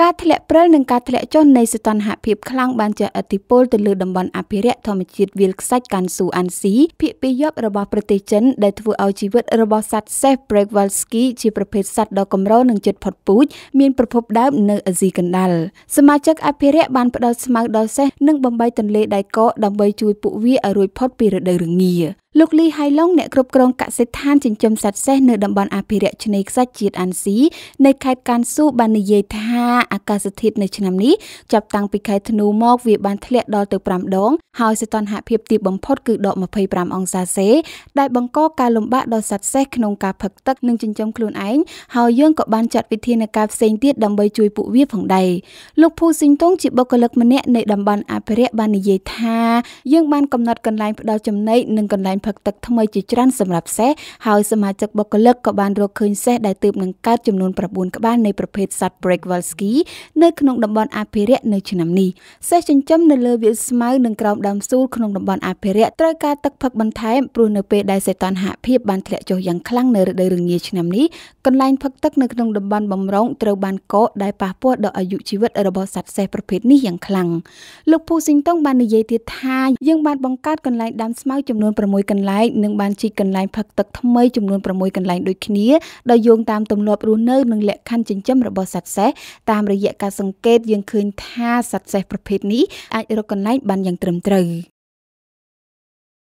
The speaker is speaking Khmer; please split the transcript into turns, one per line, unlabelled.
ការធ្លាក់ព្រិលនិងការធ្លាក់ចុះនៃសីតុណ្ហភាពខ្លាំងបានជះឥទ្ធិពលទៅលើតំបន់អភិរក្សធម្មជាតិវាលខ្សាច់កាន់ស៊ូអាន់ស៊ីភាគពាយព្យរបស់ប្រទេសចិនដែលធ្វើឲ្យជីវិតរបស់សត្វសេះ Prewalski ជាប្រភេទសត្វដ៏កម្រនិងជិតផុតពូជមានប្រភពដើមនៅអាស៊ីកណ្ដាលសមាជិកអភិរក្សបានផ្ដល់ស្មៅដល់សេះនិងបំបីទន្លេដៃកកដើម្បីជួយពួកវាឲ្យរួចផុតពីរដូវរងាលោកលីហៃឡុងអ្នកគ្រប់គ្រង កសិដ្ឋានចិញ្ចឹមសត្វសេះនៅ តំបន់អភិរក្សឆ្នេរខ្សាច់ជាតិអានស៊ីនៅខេត្តកានស៊ូបាននិយាយថាអាកាសធាតុនៅឆ្នាំនេះចាប់តាំងពីខែធ្នូមក វាបានធ្លាក់ដល់ទៅ5ដងហើយសីតុណ្ហភាពទាបបំផុតគឺដក25អង្សាសេដែលបង្កការលំបាកដល់សត្វសេះក្នុងការផឹកទឹកនិងចិញ្ចឹមខ្លួនឯងហើយយើងក៏បានចាត់វិធានការផ្សេងទៀតដើម្បីជួយពួកវាផងដែរលោកភូស៊ីងតុងជាបុគ្គលិកម្នាក់នៃតំបន់អភិរក្សបាននិយាយថាយើងបានកំណត់កន្លែងផ្ដល់ចំណីនិងកន្លែងផឹកទឹកថ្មីជាច្រើនសម្រាប់សេះហើយសមាជិកបុគ្គលិកក៏បានរកឃើញសេះដែលទើបនឹងកើតចំនួន9ក្បាលនៃប្រភេទសត្វ Breakvalsky នៅក្នុងតំបន់អភិរក្សនៅឆ្នាំនេះសេះចិញ្ចឹមនៅលើវាលស្មៅនិងក្រោមដើមស៊ូលក្នុងតំបន់អភិរក្សត្រូវការទឹកផឹកបន្ថែមព្រោះនៅពេលដែលសីតុណ្ហភាពបានធ្លាក់ចុះយ៉ាងខ្លាំងនៅរដូវរងាឆ្នាំនេះកន្លែងផឹកទឹកនៅក្នុងតំបន់បំរងត្រូវបានកកដែលប៉ះពាល់ដល់អាយុជីវិតរបស់សត្វសេះប្រភេទនេះយ៉ាងខ្លាំងលោកភូស៊ីងតុងបាននិយាយទៀតថាយើងបានបង្កើតកន្លែងដាំស្មៅចំនួន6កន្លែងនិងបានជីកកន្លែងផឹកទឹកថ្មីចំនួន6កន្លែងដូចគ្នាដោយយោងតាមទម្លាប់រស់នៅនិងលក្ខខណ្ឌចិញ្ចឹមរបស់សត្វសេះតាមរយៈការសង្កេតយើងឃើញថាសត្វសេះប្រភេទនេះអាចរកកន្លែងបានយ៉ាងត្រឹមត្រូវ។